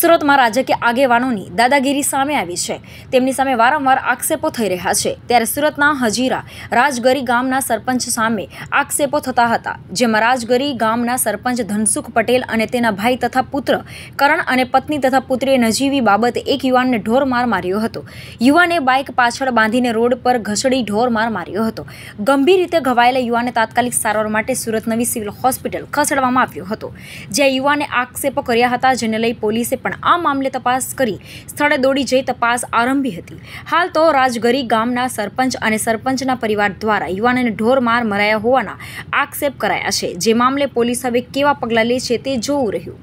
સુરતમાં રાજકીય આગેવાનોની દાદાગીરી સામે આવી છે તેમની સામે વારંવાર આક્ષેપો થઈ રહ્યા છે ત્યારે સુરતના હજીરા રાજગરી ગામના સરપંચ સામે આક્ષેપો થતા હતા જેમાં રાજગરી ગામના સરપંચ ધનસુખ પટેલ અને તેના ભાઈ તથા પુત્ર કરણ અને પત્ની તથા પુત્રીએ નજીવી બાબતે એક યુવાનને ઢોર માર માર્યો હતો યુવાને બાઇક પાછળ બાંધીને રોડ પર ઘસડી ઢોર માર માર્યો હતો ગંભીર રીતે ઘવાયેલા યુવાને તાત્કાલિક સારવાર માટે સુરત નવી સિવિલ હોસ્પિટલ ખસેડવામાં આવ્યો હતો જ્યાં યુવાને આક્ષેપો કર્યા હતા જેને લઈ પોલીસે પણ આ મામલે તપાસ કરી સ્થળે દોડી જઈ તપાસ આરંભી હતી હાલ તો રાજગરી ગામના સરપંચ અને સરપંચના પરિવાર દ્વારા યુવાનને ઢોર માર મરાયા હોવાના આક્ષેપ કરાયા છે જે મામલે પોલીસ હવે કેવા પગલાં લે છે તે જોવું રહ્યું